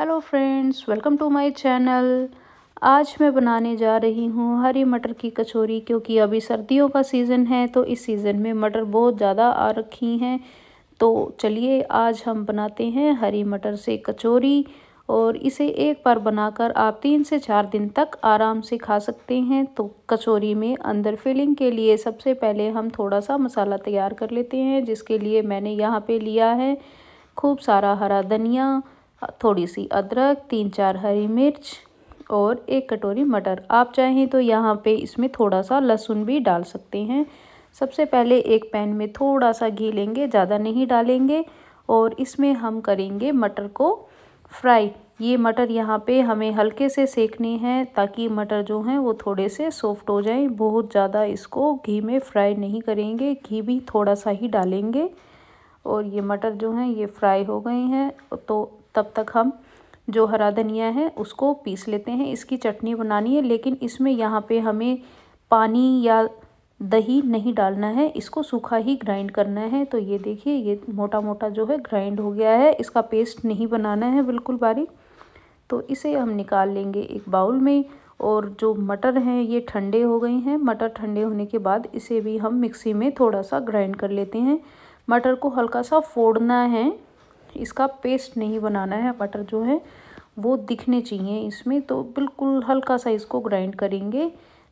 Hello friends welcome to my channel आज मैं बनाने जा रही हूँ हरी मटर की कचौरी क्योंकि अभी सर्दियों का सीज़न है तो इस सीज़न में मटर बहुत ज़्यादा आ रखी हैं तो चलिए आज हम बनाते हैं हरी मटर से कचौरी और इसे एक बार बनाकर आप तीन से चार दिन तक आराम से खा सकते हैं तो कचौरी में अंदर फिलिंग के लिए सबसे पहले हम थोड़ा सा मसाला तैयार कर लेते हैं जिसके लिए मैंने यहाँ पे लिया है खूब सारा हरा धनिया हाँ, थोड़ी सी अदरक तीन चार हरी मिर्च और एक कटोरी मटर आप चाहें तो यहाँ पे इसमें थोड़ा सा लहसुन भी डाल सकते हैं सबसे पहले एक पैन में थोड़ा सा घी लेंगे ज़्यादा नहीं डालेंगे और इसमें हम करेंगे मटर को फ्राई ये मटर यहाँ पे हमें हल्के से सेकने हैं ताकि मटर जो हैं वो थोड़े से सॉफ्ट हो जाएं बहुत ज़्यादा इसको घी में फ्राई नहीं करेंगे घी भी थोड़ा सा ही डालेंगे और ये मटर जो हैं ये फ्राई हो गए हैं तो तब तक हम जो हरा धनिया है उसको पीस लेते हैं इसकी चटनी बनानी है लेकिन इसमें यहाँ पे हमें पानी या दही नहीं डालना है इसको सूखा ही ग्राइंड करना है तो ये देखिए ये मोटा मोटा जो है ग्राइंड हो गया है इसका पेस्ट नहीं बनाना है बिल्कुल बारीक तो इसे हम निकाल लेंगे एक बाउल में और जो मटर हैं ये ठंडे हो गई हैं मटर ठंडे होने के बाद इसे भी हम मिक्सी में थोड़ा सा ग्राइंड कर लेते हैं मटर को हल्का सा फोड़ना है इसका पेस्ट नहीं बनाना है मटर जो है वो दिखने चाहिए इसमें तो बिल्कुल हल्का सा इसको ग्राइंड करेंगे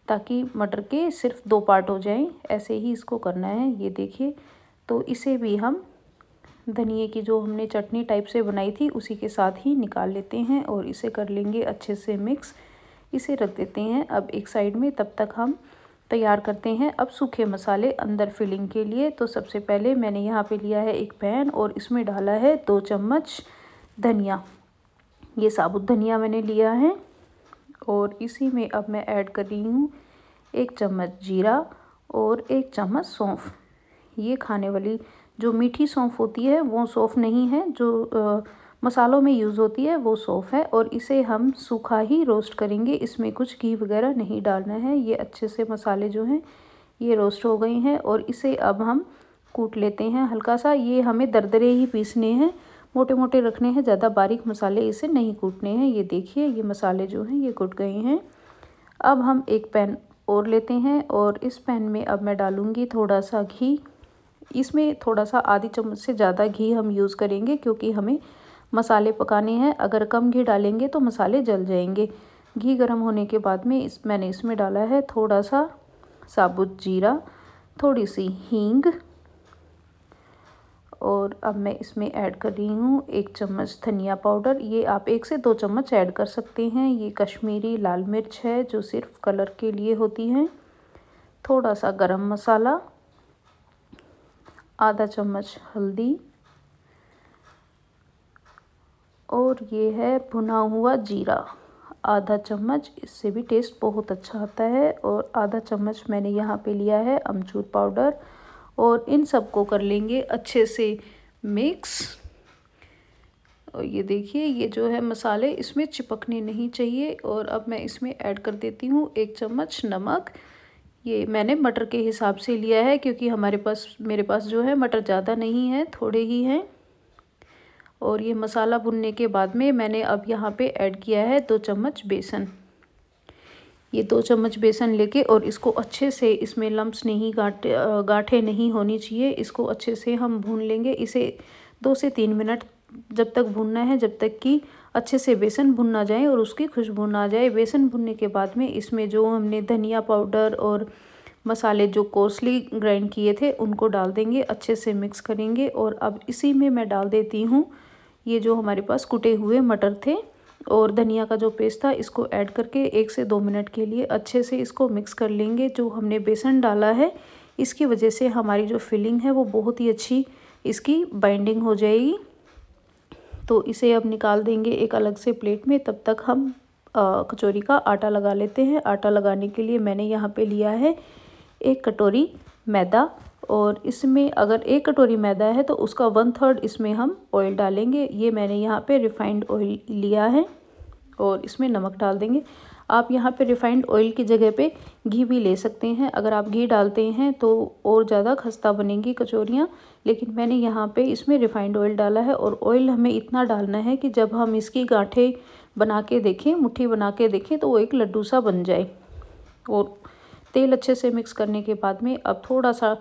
ताकि मटर के सिर्फ दो पार्ट हो जाएं ऐसे ही इसको करना है ये देखिए तो इसे भी हम धनिए की जो हमने चटनी टाइप से बनाई थी उसी के साथ ही निकाल लेते हैं और इसे कर लेंगे अच्छे से मिक्स इसे रख देते हैं अब एक साइड में तब तक हम तैयार करते हैं अब सूखे मसाले अंदर फिलिंग के लिए तो सबसे पहले मैंने यहाँ पे लिया है एक पैन और इसमें डाला है दो चम्मच धनिया ये साबुत धनिया मैंने लिया है और इसी में अब मैं ऐड कर रही हूँ एक चम्मच जीरा और एक चम्मच सौंफ ये खाने वाली जो मीठी सौंफ होती है वो सौंफ नहीं है जो आ, मसालों में यूज़ होती है वो सौफ़ है और इसे हम सूखा ही रोस्ट करेंगे इसमें कुछ घी वगैरह नहीं डालना है ये अच्छे से मसाले जो हैं ये रोस्ट हो गई हैं और इसे अब हम कूट लेते हैं हल्का सा ये हमें दरदरे ही पीसने हैं मोटे मोटे रखने हैं ज़्यादा बारीक मसाले इसे नहीं कूटने हैं ये देखिए ये मसाले जो हैं ये कूट गए हैं अब हम एक पैन और लेते हैं और इस पैन में अब मैं डालूँगी थोड़ा सा घी इसमें थोड़ा सा आधी चम्मच से ज़्यादा घी हम यूज़ करेंगे क्योंकि हमें मसाले पकाने हैं अगर कम घी डालेंगे तो मसाले जल जाएंगे घी गर्म होने के बाद में इस मैंने इसमें डाला है थोड़ा सा साबुत जीरा थोड़ी सी हींग और अब मैं इसमें ऐड कर रही हूँ एक चम्मच धनिया पाउडर ये आप एक से दो चम्मच ऐड कर सकते हैं ये कश्मीरी लाल मिर्च है जो सिर्फ कलर के लिए होती है थोड़ा सा गरम मसाला आधा चम्मच हल्दी और ये है भुना हुआ जीरा आधा चम्मच इससे भी टेस्ट बहुत अच्छा आता है और आधा चम्मच मैंने यहाँ पे लिया है अमचूर पाउडर और इन सबको कर लेंगे अच्छे से मिक्स और ये देखिए ये जो है मसाले इसमें चिपकने नहीं चाहिए और अब मैं इसमें ऐड कर देती हूँ एक चम्मच नमक ये मैंने मटर के हिसाब से लिया है क्योंकि हमारे पास मेरे पास जो है मटर ज़्यादा नहीं है थोड़े ही हैं और ये मसाला भुनने के बाद में मैंने अब यहाँ पे ऐड किया है दो चम्मच बेसन ये दो चम्मच बेसन लेके और इसको अच्छे से इसमें लम्ब्स नहीं गाँटे गाँठे नहीं होनी चाहिए इसको अच्छे से हम भून लेंगे इसे दो से तीन मिनट जब तक भूनना है जब तक कि अच्छे से बेसन भुन ना जाए और उसकी खुशबू ना जाए बेसन भुनने के बाद में इसमें जो हमने धनिया पाउडर और मसाले जो कोसली ग्राइंड किए थे उनको डाल देंगे अच्छे से मिक्स करेंगे और अब इसी में मैं डाल देती हूँ ये जो हमारे पास कुटे हुए मटर थे और धनिया का जो पेस्ट था इसको ऐड करके एक से दो मिनट के लिए अच्छे से इसको मिक्स कर लेंगे जो हमने बेसन डाला है इसकी वजह से हमारी जो फिलिंग है वो बहुत ही अच्छी इसकी बाइंडिंग हो जाएगी तो इसे अब निकाल देंगे एक अलग से प्लेट में तब तक हम कचौरी का आटा लगा लेते हैं आटा लगाने के लिए मैंने यहाँ पर लिया है एक कटोरी मैदा और इसमें अगर एक कटोरी मैदा है तो उसका वन थर्ड इसमें हम ऑयल डालेंगे ये मैंने यहाँ पे रिफ़ाइंड ऑयल लिया है और इसमें नमक डाल देंगे आप यहाँ पे रिफ़ाइंड ऑयल की जगह पे घी भी ले सकते हैं अगर आप घी डालते हैं तो और ज़्यादा खस्ता बनेंगी कचौरियाँ लेकिन मैंने यहाँ पे इसमें रिफ़ाइंड ऑयल डाला है और ऑयल हमें इतना डालना है कि जब हम इसकी गांठे बना के देखें मुट्ठी बना के देखें तो वो एक लड्डू सा बन जाए और तेल अच्छे से मिक्स करने के बाद में अब थोड़ा सा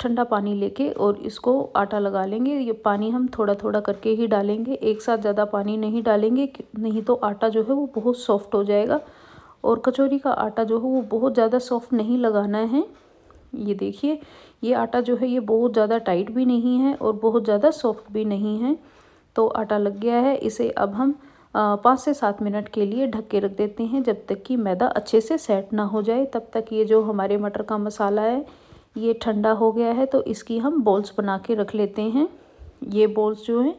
ठंडा पानी लेके और इसको आटा लगा लेंगे ये पानी हम थोड़ा थोड़ा करके ही डालेंगे एक साथ ज़्यादा पानी नहीं डालेंगे नहीं तो आटा जो है वो बहुत सॉफ्ट हो जाएगा और कचौरी का आटा जो है वो बहुत ज़्यादा सॉफ्ट नहीं लगाना है ये देखिए ये आटा जो है ये बहुत ज़्यादा टाइट भी नहीं है और बहुत ज़्यादा सॉफ्ट भी नहीं है तो आटा लग गया है इसे अब हम पाँच से सात मिनट के लिए ढक के रख देते हैं जब तक कि मैदा अच्छे से सेट ना हो जाए तब तक ये जो हमारे मटर का मसाला है ये ठंडा हो गया है तो इसकी हम बॉल्स बना के रख लेते हैं ये बॉल्स जो हैं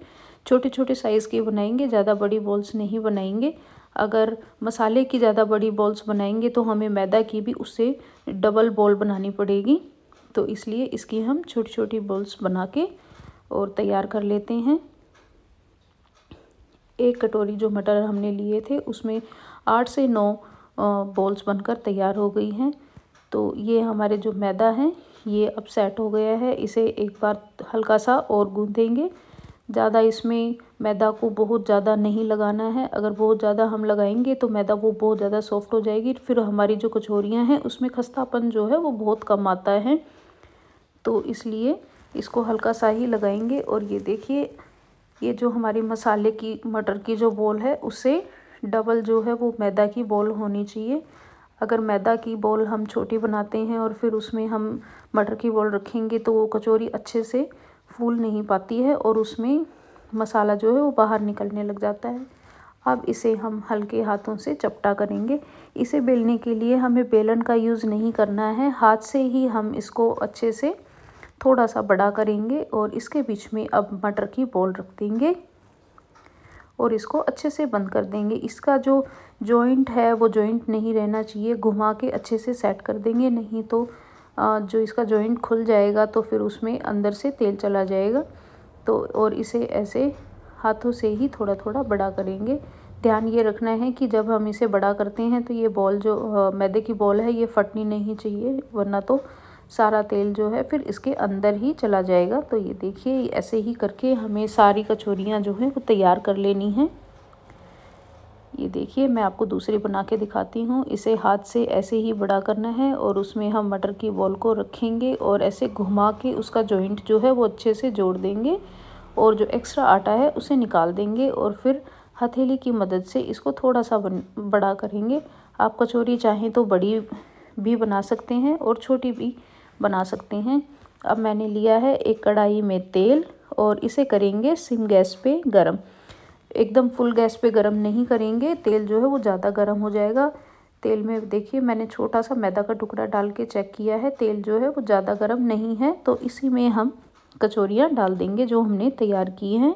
छोटे छोटे साइज़ की बनाएंगे ज़्यादा बड़ी बॉल्स नहीं बनाएंगे अगर मसाले की ज़्यादा बड़ी बॉल्स बनाएंगे तो हमें मैदा की भी उससे डबल बॉल बनानी पड़ेगी तो इसलिए इसकी हम छोटी छोटी बॉल्स बना के और तैयार कर लेते हैं एक कटोरी जो मटर हमने लिए थे उसमें आठ से नौ बॉल्स बनकर तैयार हो गई हैं तो ये हमारे जो मैदा है ये अब सेट हो गया है इसे एक बार हल्का सा और गूंदेंगे ज़्यादा इसमें मैदा को बहुत ज़्यादा नहीं लगाना है अगर बहुत ज़्यादा हम लगाएंगे तो मैदा वो बहुत ज़्यादा सॉफ्ट हो जाएगी फिर हमारी जो कचौरियाँ हैं उसमें खस्तापन जो है वो बहुत कम आता है तो इसलिए इसको हल्का सा ही लगाएंगे और ये देखिए ये जो हमारी मसाले की मटर की जो बॉल है उससे डबल जो है वो मैदा की बॉल होनी चाहिए अगर मैदा की बॉल हम छोटी बनाते हैं और फिर उसमें हम मटर की बॉल रखेंगे तो वो कचौरी अच्छे से फूल नहीं पाती है और उसमें मसाला जो है वो बाहर निकलने लग जाता है अब इसे हम हल्के हाथों से चपटा करेंगे इसे बेलने के लिए हमें बेलन का यूज़ नहीं करना है हाथ से ही हम इसको अच्छे से थोड़ा सा बड़ा करेंगे और इसके बीच में अब मटर की बॉल रख देंगे और इसको अच्छे से बंद कर देंगे इसका जो जॉइंट है वो जॉइंट नहीं रहना चाहिए घुमा के अच्छे से सेट कर देंगे नहीं तो जो इसका जॉइंट खुल जाएगा तो फिर उसमें अंदर से तेल चला जाएगा तो और इसे ऐसे हाथों से ही थोड़ा थोड़ा बड़ा करेंगे ध्यान ये रखना है कि जब हम इसे बड़ा करते हैं तो ये बॉल जो मैदे की बॉल है ये फटनी नहीं चाहिए वरना तो सारा तेल जो है फिर इसके अंदर ही चला जाएगा तो ये देखिए ऐसे ही करके हमें सारी कचौरियाँ जो हैं वो तैयार कर लेनी हैं ये देखिए मैं आपको दूसरी बना के दिखाती हूँ इसे हाथ से ऐसे ही बड़ा करना है और उसमें हम मटर की बॉल को रखेंगे और ऐसे घुमा के उसका जॉइंट जो है वो अच्छे से जोड़ देंगे और जो एक्स्ट्रा आटा है उसे निकाल देंगे और फिर हथेली की मदद से इसको थोड़ा सा बन बड़ा करेंगे आप कचौरी चाहें तो बड़ी भी बना सकते हैं और छोटी भी बना सकते हैं अब मैंने लिया है एक कढ़ाई में तेल और इसे करेंगे सिम गैस पे गरम एकदम फुल गैस पे गरम नहीं करेंगे तेल जो है वो ज़्यादा गरम हो जाएगा तेल में देखिए मैंने छोटा सा मैदा का टुकड़ा डाल के चेक किया है तेल जो है वो ज़्यादा गर्म नहीं है तो इसी में हम कचौरियाँ डाल देंगे जो हमने तैयार की हैं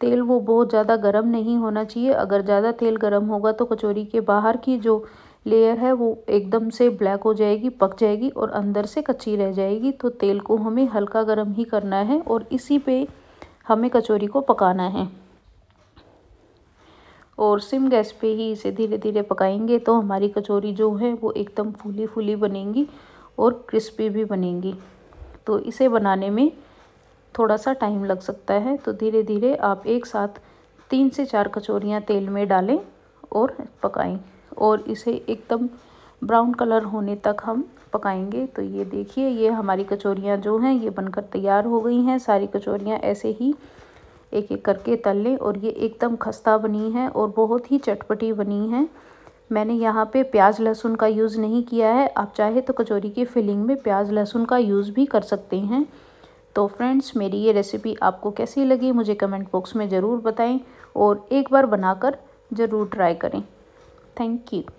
तेल वो बहुत ज़्यादा गर्म नहीं होना चाहिए अगर ज़्यादा तेल गर्म होगा तो कचौरी के बाहर की जो लेयर है वो एकदम से ब्लैक हो जाएगी पक जाएगी और अंदर से कच्ची रह जाएगी तो तेल को हमें हल्का गर्म ही करना है और इसी पे हमें कचौरी को पकाना है और सिम गैस पे ही इसे धीरे धीरे पकाएंगे तो हमारी कचौरी जो है वो एकदम फूली फूली बनेंगी और क्रिस्पी भी बनेंगी तो इसे बनाने में थोड़ा सा टाइम लग सकता है तो धीरे धीरे आप एक साथ तीन से चार कचौरियाँ तेल में डालें और पकाएं और इसे एकदम ब्राउन कलर होने तक हम पकाएंगे तो ये देखिए ये हमारी कचौरियाँ जो हैं ये बनकर तैयार हो गई हैं सारी कचौरियाँ ऐसे ही एक एक करके तल लें और ये एकदम खस्ता बनी है और बहुत ही चटपटी बनी है मैंने यहाँ पे प्याज लहसुन का यूज़ नहीं किया है आप चाहे तो कचौरी की फिलिंग में प्याज लहसुन का यूज़ भी कर सकते हैं तो फ्रेंड्स मेरी ये रेसिपी आपको कैसी लगी मुझे कमेंट बॉक्स में ज़रूर बताएँ और एक बार बनाकर ज़रूर ट्राई करें Thank you.